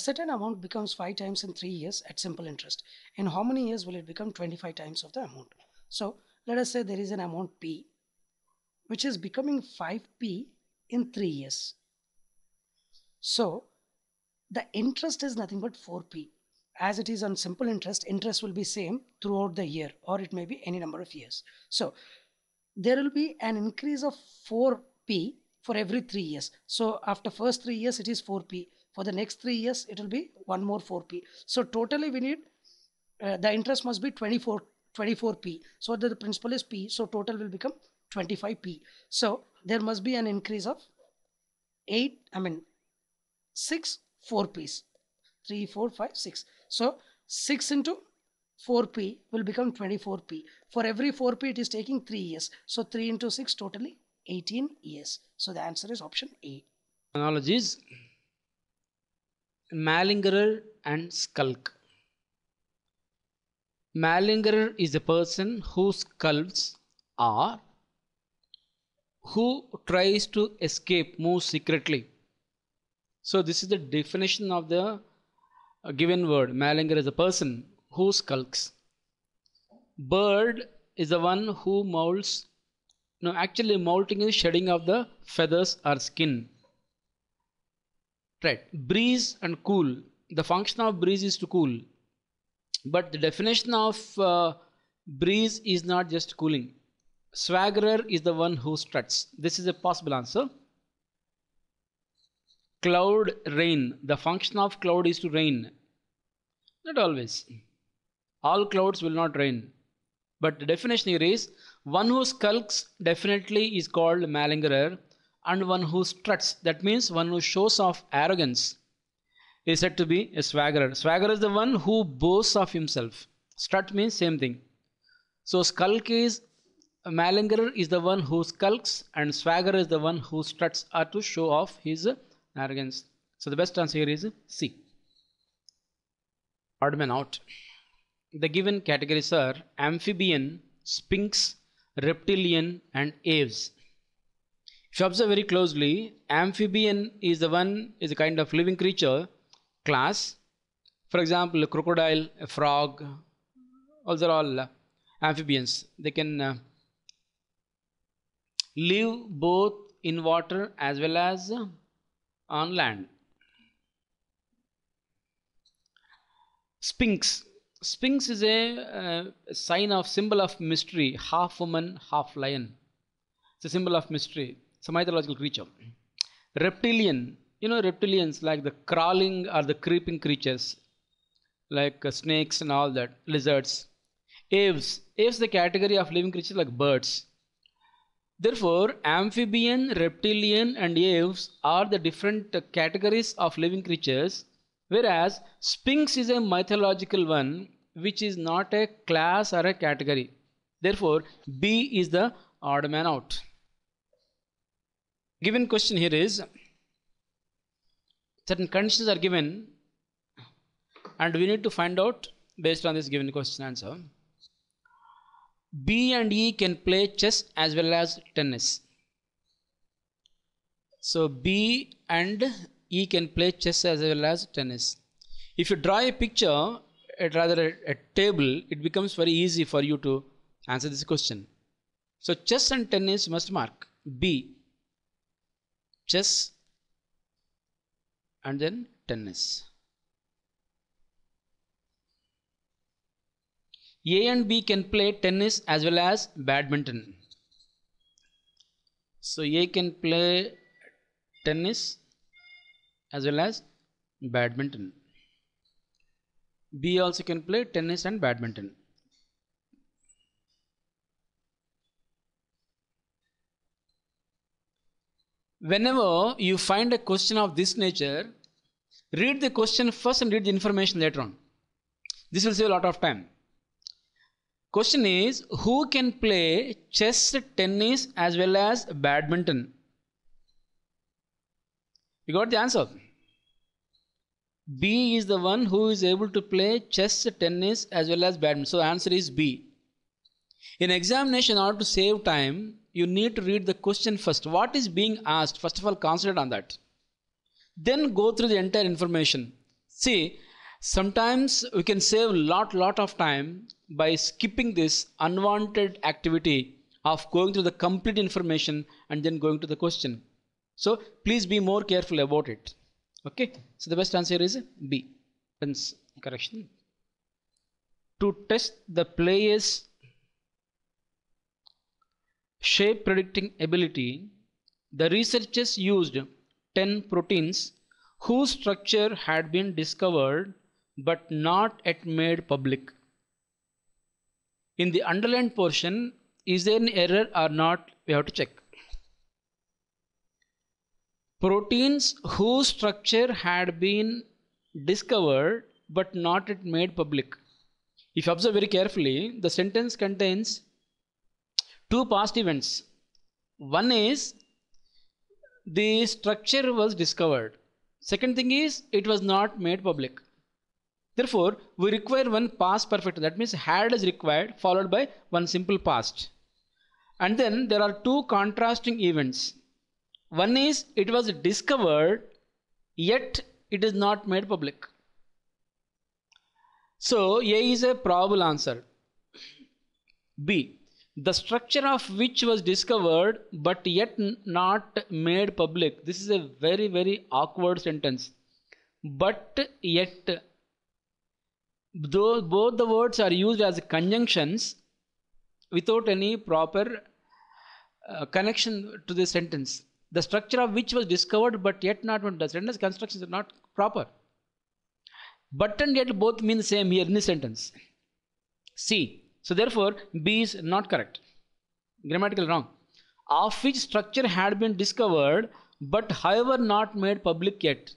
A certain amount becomes 5 times in 3 years at simple interest. In how many years will it become 25 times of the amount? So let us say there is an amount P which is becoming 5P in 3 years. So the interest is nothing but 4P. As it is on simple interest, interest will be same throughout the year or it may be any number of years. So there will be an increase of 4P for every 3 years. So after first 3 years it is 4P for the next three years, it will be one more 4p. So totally we need, uh, the interest must be 24, 24p. So the, the principal is p, so total will become 25p. So there must be an increase of 8, I mean 6, 4p's. 3, 4, 5, 6. So 6 into 4p will become 24p. For every 4p, it is taking 3 years. So 3 into 6, totally 18 years. So the answer is option A. Analogies malingerer and skulk. Malingerer is a person who skulks or who tries to escape, most secretly. So this is the definition of the uh, given word. Malingerer is a person who skulks. Bird is the one who molts. No, actually molting is shedding of the feathers or skin right breeze and cool the function of breeze is to cool but the definition of uh, breeze is not just cooling swaggerer is the one who struts this is a possible answer cloud rain the function of cloud is to rain not always all clouds will not rain but the definition here is one who skulks definitely is called malingerer and one who struts, that means one who shows off arrogance, is said to be a swaggerer. Swaggerer is the one who boasts of himself. Strut means same thing. So skulk is malingerer is the one who skulks and swagger is the one who struts are uh, to show off his arrogance. So the best answer here is C. Odd man out. The given categories are amphibian, sphinx, reptilian and aves you observe very closely. Amphibian is the one is a kind of living creature class. For example, a crocodile, a frog, those are all uh, amphibians. They can uh, live both in water as well as uh, on land. Sphinx. Sphinx is a sign of symbol of mystery, half woman, half lion. It's a symbol of mystery. Some mythological creature reptilian you know reptilians like the crawling or the creeping creatures like uh, snakes and all that lizards aves, aves, the category of living creatures like birds therefore amphibian reptilian and aves are the different uh, categories of living creatures whereas sphinx is a mythological one which is not a class or a category therefore b is the odd man out given question here is certain conditions are given and we need to find out based on this given question answer B and E can play chess as well as tennis so B and E can play chess as well as tennis if you draw a picture at rather a, a table it becomes very easy for you to answer this question so chess and tennis must mark B chess and then tennis. A and B can play tennis as well as badminton. So A can play tennis as well as badminton. B also can play tennis and badminton. Whenever you find a question of this nature, read the question first and read the information later on. This will save a lot of time. Question is Who can play chess, tennis, as well as badminton? You got the answer. B is the one who is able to play chess, tennis, as well as badminton. So, answer is B. In examination, in order to save time, you need to read the question first. What is being asked? First of all, concentrate on that. Then go through the entire information. See, sometimes we can save lot lot of time by skipping this unwanted activity of going through the complete information and then going to the question. So please be more careful about it. Okay. So the best answer is B. Correction. To test the player's shape predicting ability, the researchers used 10 proteins whose structure had been discovered but not yet made public. In the underlined portion, is there an error or not? We have to check. Proteins whose structure had been discovered but not yet made public. If you observe very carefully, the sentence contains two past events. One is the structure was discovered. Second thing is it was not made public. Therefore, we require one past perfect. That means had is required followed by one simple past. And then there are two contrasting events. One is it was discovered yet it is not made public. So A is a probable answer. B the structure of which was discovered but yet not made public. This is a very, very awkward sentence. But yet, though both the words are used as conjunctions without any proper uh, connection to the sentence. The structure of which was discovered but yet not made. The sentence constructions are not proper. But and yet both mean same here in the sentence. See, so therefore, B is not correct. Grammatical wrong. Of which structure had been discovered, but however not made public yet.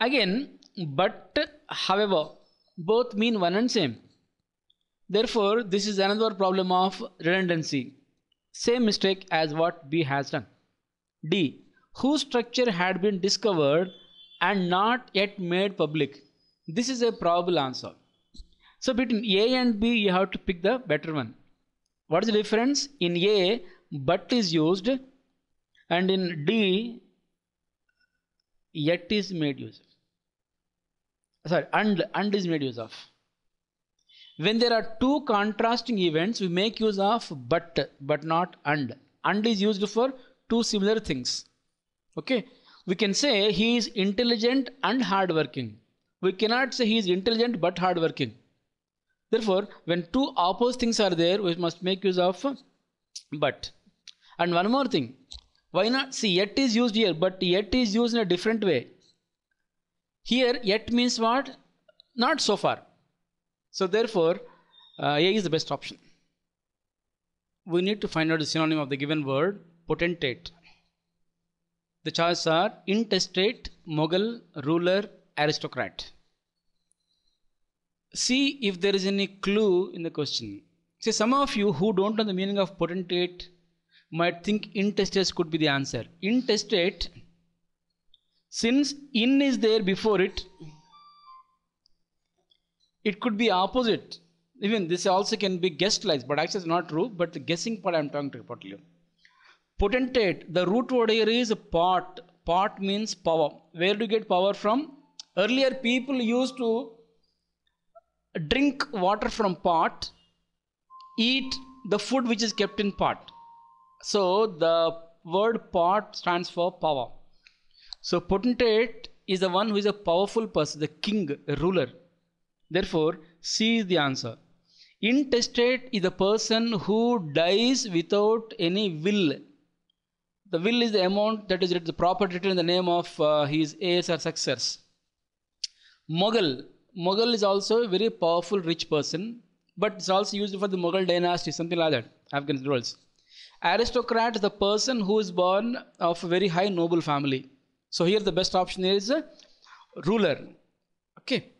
Again, but however, both mean one and same. Therefore, this is another problem of redundancy. Same mistake as what B has done. D. Whose structure had been discovered and not yet made public. This is a probable answer. So between A and B, you have to pick the better one. What is the difference? In A, but is used and in D, yet is made use of. Sorry, and, and is made use of. When there are two contrasting events, we make use of but, but not and. And is used for two similar things. Okay? We can say he is intelligent and hardworking. We cannot say he is intelligent but hardworking. Therefore, when two opposite things are there, we must make use of but. And one more thing. Why not? See, yet is used here, but yet is used in a different way. Here, yet means what? Not so far. So, therefore, uh, A is the best option. We need to find out the synonym of the given word, potentate. The choices are intestate, mogul, ruler, aristocrat see if there is any clue in the question. See, some of you who don't know the meaning of potentate might think intestate could be the answer. Intestate, since in is there before it, it could be opposite. Even this also can be guessed like, but actually it's not true, but the guessing part I'm talking about you. Potentate, the root word here is pot. Pot means power. Where do you get power from? Earlier people used to drink water from pot, eat the food which is kept in pot. So the word pot stands for power. So potentate is the one who is a powerful person, the king, a ruler. Therefore, C is the answer. Intestate is the person who dies without any will. The will is the amount that is the property written in the name of uh, his heirs or successors. Mughal. Mughal is also a very powerful, rich person, but it's also used for the Mughal dynasty, something like that, Afghan rules. Aristocrat, the person who is born of a very high noble family. So here the best option is uh, ruler. Okay.